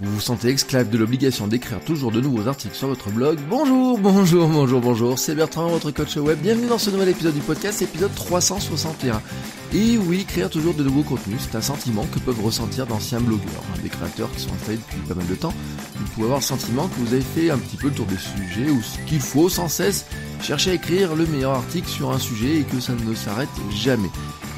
Vous vous sentez esclave de l'obligation d'écrire toujours de nouveaux articles sur votre blog Bonjour, bonjour, bonjour, bonjour, c'est Bertrand, votre coach web. Bienvenue dans ce nouvel épisode du podcast, épisode 361. Et oui, créer toujours de nouveaux contenus, c'est un sentiment que peuvent ressentir d'anciens blogueurs, hein, des créateurs qui sont installés depuis pas mal de temps. Vous pouvez avoir le sentiment que vous avez fait un petit peu le tour des sujets ou ce qu'il faut sans cesse chercher à écrire le meilleur article sur un sujet et que ça ne s'arrête jamais.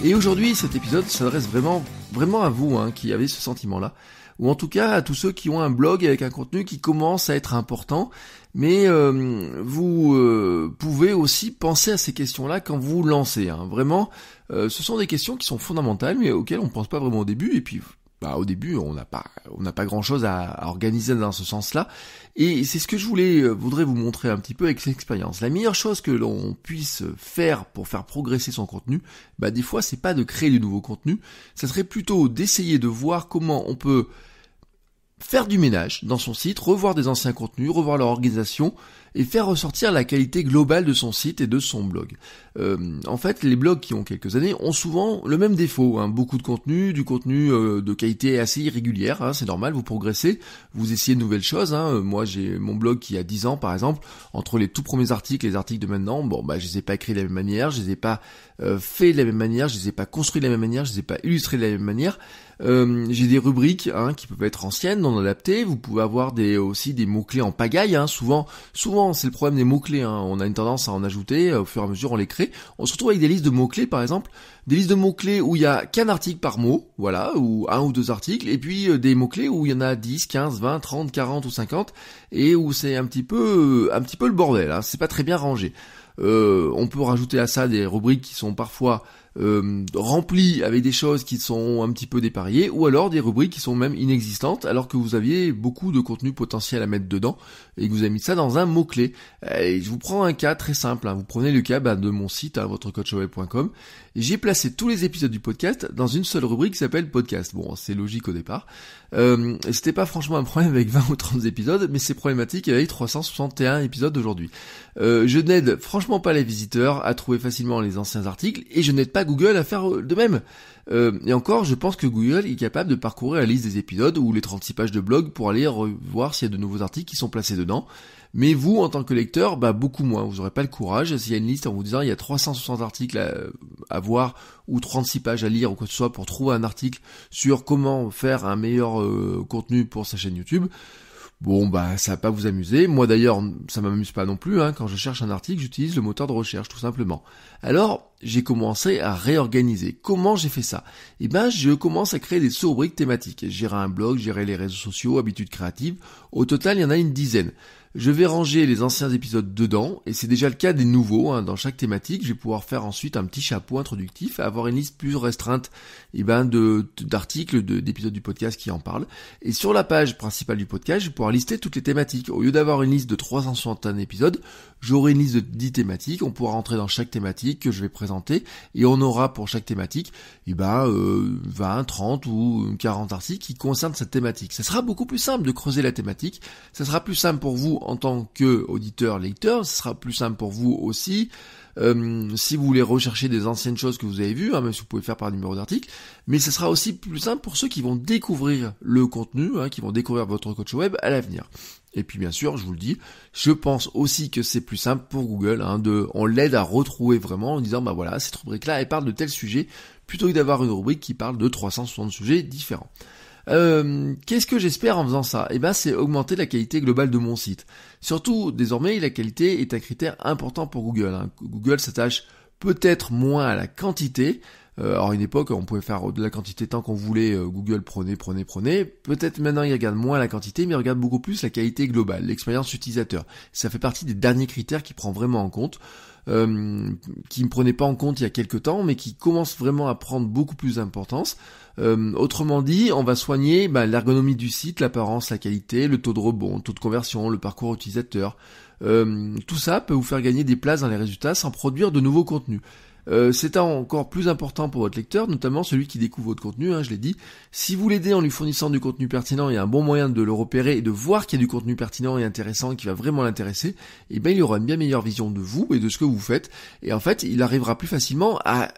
Et aujourd'hui, cet épisode s'adresse vraiment, vraiment à vous hein, qui avez ce sentiment-là ou en tout cas à tous ceux qui ont un blog avec un contenu qui commence à être important. Mais euh, vous euh, pouvez aussi penser à ces questions-là quand vous lancez. Hein. Vraiment, euh, ce sont des questions qui sont fondamentales mais auxquelles on ne pense pas vraiment au début. Et puis bah, au début, on n'a pas, on n'a pas grand-chose à, organiser dans ce sens-là. Et c'est ce que je voulais, euh, voudrais vous montrer un petit peu avec cette expérience. La meilleure chose que l'on puisse faire pour faire progresser son contenu, bah, des fois, c'est pas de créer du nouveau contenu. Ça serait plutôt d'essayer de voir comment on peut faire du ménage dans son site, revoir des anciens contenus, revoir leur organisation, et faire ressortir la qualité globale de son site et de son blog. Euh, en fait, les blogs qui ont quelques années ont souvent le même défaut, hein, beaucoup de contenu, du contenu euh, de qualité assez irrégulière, hein, c'est normal, vous progressez, vous essayez de nouvelles choses, hein. euh, moi j'ai mon blog qui a 10 ans par exemple, entre les tout premiers articles et les articles de maintenant, bon bah je les ai pas écrits de la même manière, je les ai pas euh, faits de la même manière, je les ai pas construits de la même manière, je les ai pas illustrés de la même manière, j'ai des rubriques hein, qui peuvent être anciennes, non adaptées, vous pouvez avoir des, aussi des mots-clés en pagaille, souvent, souvent c'est le problème des mots-clés, hein. on a une tendance à en ajouter, euh, au fur et à mesure on les crée. On se retrouve avec des listes de mots-clés par exemple, des listes de mots-clés où il y a qu'un article par mot, voilà, ou un ou deux articles, et puis euh, des mots-clés où il y en a 10, 15, 20, 30, 40 ou 50, et où c'est un petit peu un petit peu le bordel, hein. c'est pas très bien rangé. Euh, on peut rajouter à ça des rubriques qui sont parfois euh, rempli avec des choses qui sont un petit peu dépareillées, ou alors des rubriques qui sont même inexistantes, alors que vous aviez beaucoup de contenu potentiel à mettre dedans, et que vous avez mis ça dans un mot-clé. je vous prends un cas très simple, hein. vous prenez le cas bah, de mon site, hein, et j'ai placé tous les épisodes du podcast dans une seule rubrique qui s'appelle podcast. Bon, c'est logique au départ. Euh, c'était pas franchement un problème avec 20 ou 30 épisodes, mais c'est problématique avec 361 épisodes aujourd'hui euh, je n'aide franchement pas les visiteurs à trouver facilement les anciens articles, et je n'aide pas Google à faire euh, de même. Euh, et encore, je pense que Google est capable de parcourir la liste des épisodes ou les 36 pages de blog pour aller voir s'il y a de nouveaux articles qui sont placés dedans. Mais vous, en tant que lecteur, bah beaucoup moins. Vous n'aurez pas le courage. S'il y a une liste en vous disant il y a 360 articles à, voir ou 36 pages à lire ou quoi que ce soit pour trouver un article sur comment faire un meilleur euh, contenu pour sa chaîne YouTube, Bon bah ça va pas vous amuser. Moi d'ailleurs ça m'amuse pas non plus. Hein. Quand je cherche un article, j'utilise le moteur de recherche tout simplement. Alors j'ai commencé à réorganiser. Comment j'ai fait ça Eh ben je commence à créer des sous-rubriques thématiques. Gérer un blog, gérer les réseaux sociaux, habitudes créatives. Au total il y en a une dizaine. Je vais ranger les anciens épisodes dedans, et c'est déjà le cas des nouveaux. Hein, dans chaque thématique, je vais pouvoir faire ensuite un petit chapeau introductif, avoir une liste plus restreinte et eh ben, de, d'articles, d'épisodes du podcast qui en parlent. Et sur la page principale du podcast, je vais pouvoir lister toutes les thématiques. Au lieu d'avoir une liste de 361 épisodes, j'aurai une liste de 10 thématiques. On pourra rentrer dans chaque thématique que je vais présenter, et on aura pour chaque thématique eh ben, 20, euh, 30 ou 40 articles qui concernent cette thématique. Ça sera beaucoup plus simple de creuser la thématique. Ça sera plus simple pour vous en tant qu'auditeur, lecteur, ce sera plus simple pour vous aussi. Euh, si vous voulez rechercher des anciennes choses que vous avez vues, hein, même si vous pouvez faire par numéro d'article, mais ce sera aussi plus simple pour ceux qui vont découvrir le contenu, hein, qui vont découvrir votre coach web à l'avenir. Et puis bien sûr, je vous le dis, je pense aussi que c'est plus simple pour Google, hein, de, on l'aide à retrouver vraiment en disant bah voilà, cette rubrique-là, elle parle de tel sujet, plutôt que d'avoir une rubrique qui parle de 360 sujets différents. Euh, qu'est-ce que j'espère en faisant ça Eh ben, c'est augmenter la qualité globale de mon site. Surtout, désormais, la qualité est un critère important pour Google. Hein. Google s'attache peut-être moins à la quantité, euh, alors une époque, on pouvait faire de la quantité tant qu'on voulait, euh, Google prenait, prenait, prenait. Peut-être maintenant il regarde moins la quantité, mais il regarde beaucoup plus la qualité globale, l'expérience utilisateur. Ça fait partie des derniers critères qu'il prend vraiment en compte. Euh, qui ne prenait pas en compte il y a quelques temps, mais qui commence vraiment à prendre beaucoup plus d'importance. Euh, autrement dit, on va soigner bah, l'ergonomie du site, l'apparence, la qualité, le taux de rebond, le taux de conversion, le parcours utilisateur. tout ça peut vous faire gagner des places dans les résultats sans produire de nouveaux contenus. Euh, c'est encore plus important pour votre lecteur, notamment celui qui découvre votre contenu, hein, je l'ai dit. Si vous l'aidez en lui fournissant du contenu pertinent, et un bon moyen de le repérer et de voir qu'il y a du contenu pertinent et intéressant qui va vraiment l'intéresser, et eh ben il aura une bien meilleure vision de vous et de ce que vous faites. Et en fait, il arrivera plus facilement à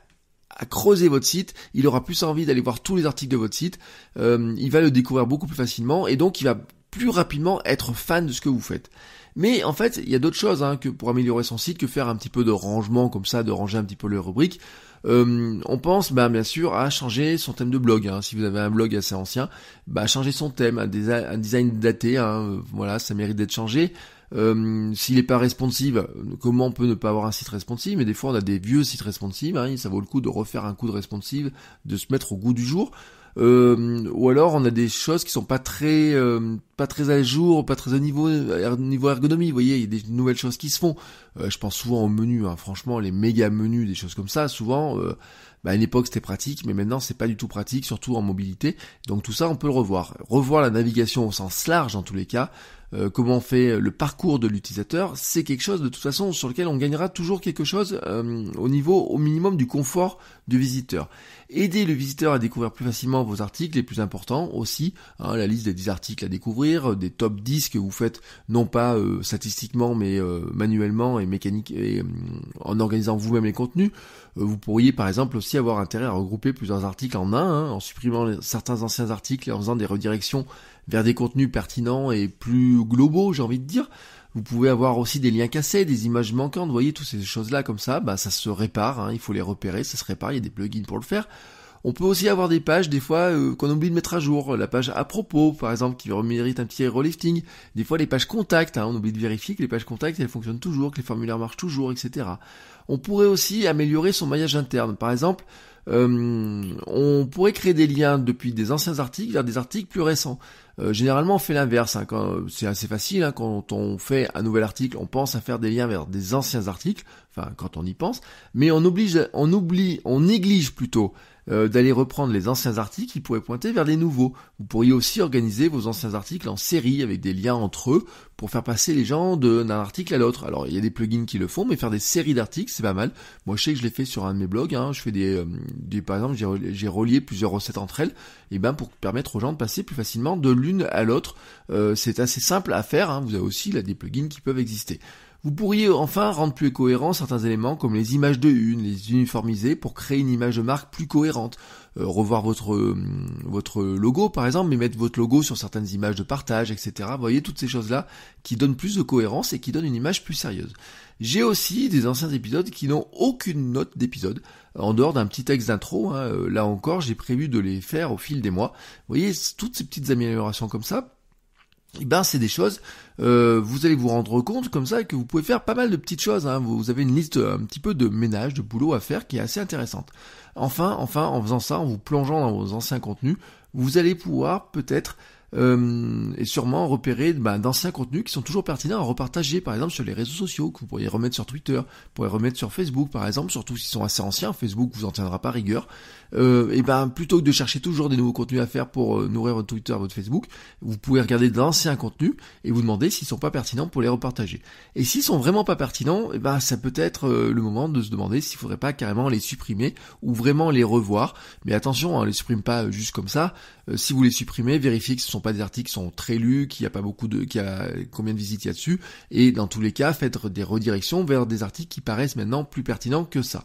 creuser votre site, il aura plus envie d'aller voir tous les articles de votre site, euh, il va le découvrir beaucoup plus facilement et donc il va plus rapidement être fan de ce que vous faites. Mais en fait, il y a d'autres choses hein, que pour améliorer son site que faire un petit peu de rangement comme ça, de ranger un petit peu les rubriques. Euh, on pense bah, bien sûr à changer son thème de blog. Hein. Si vous avez un blog assez ancien, bah, changer son thème, un, design, daté, hein. voilà, ça mérite d'être changé. Euh, s'il n'est pas responsive, comment on peut ne pas avoir un site responsive Mais des fois, on a des vieux sites responsives, ça vaut le coup de refaire un coup de responsive, de se mettre au goût du jour. Euh, ou alors on a des choses qui sont pas très euh, pas très à jour, pas très à niveau er, niveau ergonomie. Vous voyez, il y a des nouvelles choses qui se font. Euh, je pense souvent au menus. Hein, franchement, les méga menus, des choses comme ça. Souvent, bah, à une époque c'était pratique, mais maintenant c'est pas du tout pratique, surtout en mobilité. Donc tout ça, on peut le revoir. Revoir la navigation au sens large en tous les cas, euh, comment on fait le parcours de l'utilisateur, c'est quelque chose de toute façon sur lequel on gagnera toujours quelque chose euh, au niveau au minimum du confort du visiteur. Aider le visiteur à découvrir plus facilement vos articles les plus importants aussi, hein. la liste des articles à découvrir, euh, des top 10 que vous faites non pas statistiquement mais manuellement et mécanique et, en organisant vous-même les contenus. vous pourriez par exemple aussi avoir intérêt à regrouper plusieurs articles en un, hein, en supprimant certains anciens articles et en faisant des redirections vers des contenus pertinents et plus globaux, j'ai envie de dire. Vous pouvez avoir aussi des liens cassés, des images manquantes, vous voyez, toutes ces choses-là comme ça, bah ça se répare, hein, il faut les repérer, ça se répare, il y a des plugins pour le faire. On peut aussi avoir des pages des fois euh, qu'on oublie de mettre à jour, la page à propos par exemple qui mérite un petit relifting, des fois les pages contacts. Hein, on oublie de vérifier que les pages contacts elles fonctionnent toujours, que les formulaires marchent toujours, etc. On pourrait aussi améliorer son maillage interne, par exemple euh, on pourrait créer des liens depuis des anciens articles vers des articles plus récents. Euh, généralement, on fait l'inverse. Hein, c'est assez facile hein, quand on fait un nouvel article, on pense à faire des liens vers des anciens articles. Enfin, quand on y pense, mais on oblige, on oublie, on néglige plutôt euh, d'aller reprendre les anciens articles qui pourraient pointer vers les nouveaux. Vous pourriez aussi organiser vos anciens articles en série avec des liens entre eux pour faire passer les gens d'un article à l'autre. Alors il y a des plugins qui le font, mais faire des séries d'articles, c'est pas mal. Moi je sais que je l'ai fait sur un de mes blogs, hein. je fais des, euh, par exemple j'ai relié plusieurs recettes entre elles, et ben pour permettre aux gens de passer plus facilement de l'une à l'autre. Euh, c'est assez simple à faire, hein. vous avez aussi là des plugins qui peuvent exister. Vous pourriez enfin rendre plus cohérents certains éléments comme les images de une, les uniformiser pour créer une image de marque plus cohérente. Euh, revoir votre, hum, votre logo par exemple, mais mettre votre logo sur certaines images de partage, etc. Vous voyez toutes ces choses-là qui donnent plus de cohérence et qui donnent une image plus sérieuse. J'ai aussi des anciens épisodes qui n'ont aucune note d'épisode, en dehors d'un petit texte d'intro. Hein. Euh, là encore, j'ai prévu de les faire au fil des mois. Vous voyez, toutes ces petites améliorations comme ça eh ben c'est des choses, euh, vous allez vous rendre compte comme ça que vous pouvez faire pas mal de petites choses. Hein. Vous avez une liste euh, un petit peu de ménage, de boulot à faire qui est assez intéressante. Enfin, enfin, en faisant ça, en vous plongeant dans vos anciens contenus, vous allez pouvoir peut-être euh, et sûrement repérer bah, d'anciens contenus qui sont toujours pertinents à repartager, par exemple sur les réseaux sociaux, que vous pourriez remettre sur Twitter, vous pourriez remettre sur Facebook, par exemple, surtout s'ils sont assez anciens, Facebook vous en tiendra pas rigueur. Euh, et ben plutôt que de chercher toujours des nouveaux contenus à faire pour euh, nourrir votre Twitter, votre Facebook, vous pouvez regarder d'anciens contenus et vous demander s'ils sont pas pertinents pour les repartager. Et s'ils sont vraiment pas pertinents, et ben ça peut être le moment de se demander s'il faudrait pas carrément les supprimer ou vraiment les revoir. Mais attention, on hein, ne les supprime pas juste comme ça. si vous les supprimez, vérifiez que ce sont pas des articles qui sont très lus, qu'il n'y a pas beaucoup de, qu'il a combien de visites il y a dessus, et dans tous les cas, faites des redirections vers des articles qui paraissent maintenant plus pertinents que ça.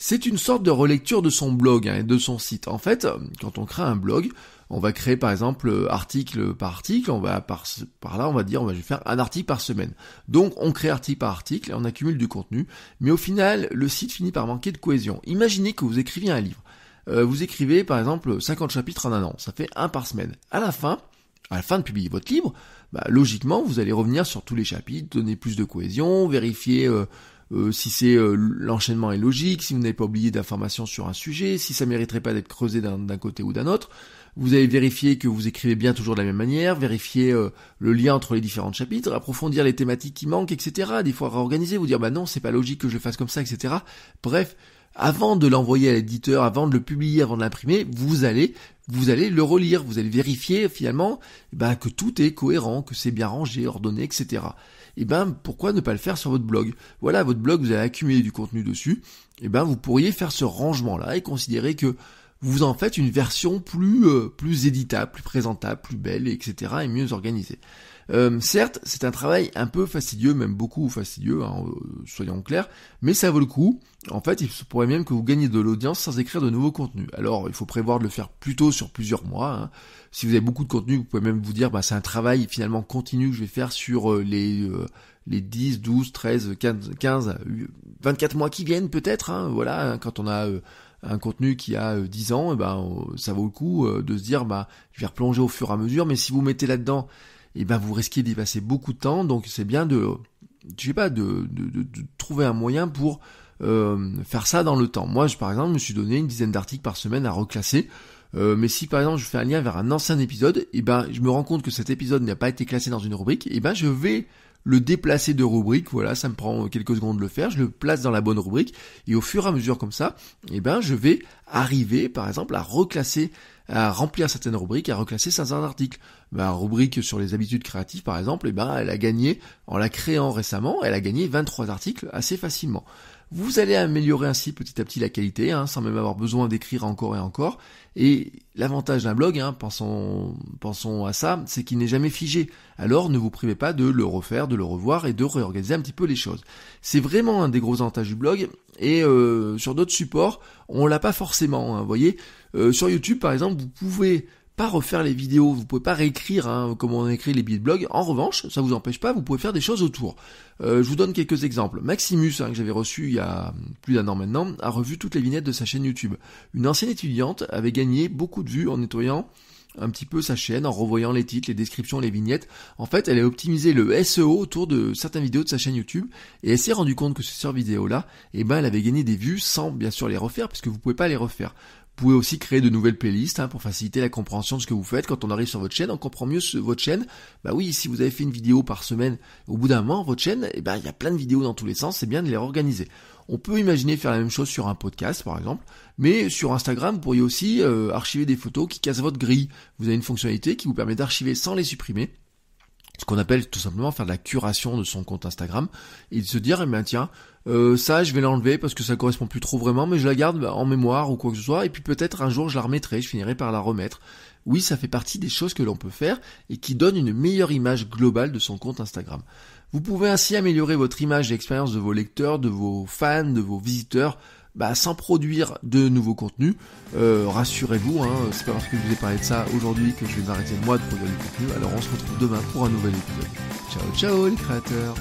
C'est une sorte de relecture de son blog hein, et de son site. En fait, quand on crée un blog, on va créer par exemple article par article, on va par, là on va dire on va faire un article par semaine. Donc on crée article par article on accumule du contenu, mais au final le site finit par manquer de cohésion. Imaginez que vous écriviez un livre. Euh, vous écrivez par exemple 50 chapitres en un an, ça fait un par semaine. À la fin, à la fin de publier votre livre, bah, logiquement, vous allez revenir sur tous les chapitres, donner plus de cohésion, vérifier euh, euh, si c'est l'enchaînement est logique, si vous n'avez pas oublié d'informations sur un sujet, si ça mériterait pas d'être creusé d'un côté ou d'un autre. Vous allez vérifier que vous écrivez bien toujours de la même manière, vérifier le lien entre les différents chapitres, approfondir les thématiques qui manquent, etc. Des fois réorganiser, vous dire bah non, c'est pas logique que je le fasse comme ça, etc. Bref, avant de l'envoyer à l'éditeur, avant de le publier, avant de l'imprimer, vous allez vous allez le relire, vous allez vérifier finalement eh ben, que tout est cohérent, que c'est bien rangé, ordonné, etc. Et eh ben pourquoi ne pas le faire sur votre blog Voilà, votre blog, vous allez accumuler du contenu dessus. Et eh ben vous pourriez faire ce rangement-là et considérer que vous en faites une version plus euh, plus éditable, plus présentable, plus belle, etc. et mieux organisée. Euh, certes, c'est un travail un peu fastidieux, même beaucoup fastidieux, hein, euh, soyons clairs, mais ça vaut le coup. En fait, il se pourrait même que vous gagnez de l'audience sans écrire de nouveaux contenus. Alors, il faut prévoir de le faire plutôt sur plusieurs mois. Hein. Si vous avez beaucoup de contenu, vous pouvez même vous dire, bah, c'est un travail finalement continu que je vais faire sur euh, les... les 10, 12, 13, 15, 24 mois qui viennent peut-être, hein, voilà, quand on a un contenu qui a 10 ans, eh ben, ça vaut le coup de se dire, bah, je vais replonger au fur et à mesure, mais si vous mettez là-dedans et ben vous risquez d'y passer beaucoup de temps. Donc c'est bien de, je sais pas, de, de, trouver un moyen pour euh, faire ça dans le temps. Moi, je, par exemple, je me suis donné une dizaine d'articles par semaine à reclasser. Euh, mais si par exemple je fais un lien vers un ancien épisode, et ben je me rends compte que cet épisode n'a pas été classé dans une rubrique, et ben je vais le déplacer de rubrique, voilà, ça me prend quelques secondes de le faire, je le place dans la bonne rubrique, et au fur et à mesure comme ça, eh ben, je vais arriver, par exemple, à reclasser à remplir certaines rubriques, à reclasser certains articles. Ma bah, rubrique sur les habitudes créatives, par exemple, et eh ben, elle a gagné, en la créant récemment, elle a gagné 23 articles assez facilement. Vous allez améliorer ainsi petit à petit la qualité, hein, sans même avoir besoin d'écrire encore et encore. Et l'avantage d'un blog, hein, pensons, pensons à ça, c'est qu'il n'est jamais figé. Alors ne vous privez pas de le refaire, de le revoir et de réorganiser un petit peu les choses. C'est vraiment un des gros avantages du blog. Et euh, sur d'autres supports, on l'a pas forcément. Hein, vous voyez, euh, sur YouTube par exemple, vous pouvez pas refaire les vidéos, vous pouvez pas réécrire hein, comme on écrit les billets de blog. En revanche, ça vous empêche pas, vous pouvez faire des choses autour. Euh, je vous donne quelques exemples. Maximus, hein, que j'avais reçu il y a plus d'un an maintenant, a revu toutes les vignettes de sa chaîne YouTube. Une ancienne étudiante avait gagné beaucoup de vues en nettoyant un petit peu sa chaîne en revoyant les titres, les descriptions, les vignettes. En fait, elle a optimisé le SEO autour de certaines vidéos de sa chaîne YouTube et elle s'est rendue compte que sur ces vidéos-là, eh ben, elle avait gagné des vues sans bien sûr les refaire puisque vous ne pouvez pas les refaire. Vous pouvez aussi créer de nouvelles playlists hein, pour faciliter la compréhension de ce que vous faites. Quand on arrive sur votre chaîne, on comprend mieux ce, votre chaîne. Bah oui, si vous avez fait une vidéo par semaine, au bout d'un mois, votre chaîne, eh ben, il y a plein de vidéos dans tous les sens, c'est bien de les organiser. On peut imaginer faire la même chose sur un podcast, par exemple, mais sur Instagram, vous pourriez aussi euh, archiver des photos qui cassent votre grille. Vous avez une fonctionnalité qui vous permet d'archiver sans les supprimer ce qu'on appelle tout simplement faire de la curation de son compte Instagram et de se dire eh bien tiens euh, ça je vais l'enlever parce que ça correspond plus trop vraiment mais je la garde bah, en mémoire ou quoi que ce soit et puis peut-être un jour je la remettrai je finirai par la remettre oui ça fait partie des choses que l'on peut faire et qui donnent une meilleure image globale de son compte Instagram vous pouvez ainsi améliorer votre image et l'expérience de vos lecteurs de vos fans de vos visiteurs bah, sans produire de nouveaux contenus. Euh, rassurez-vous, hein, c'est pas parce que je vous ai parlé de ça aujourd'hui que je vais m'arrêter moi de produire du contenu. Alors on se retrouve demain pour un nouvel épisode. Ciao ciao les créateurs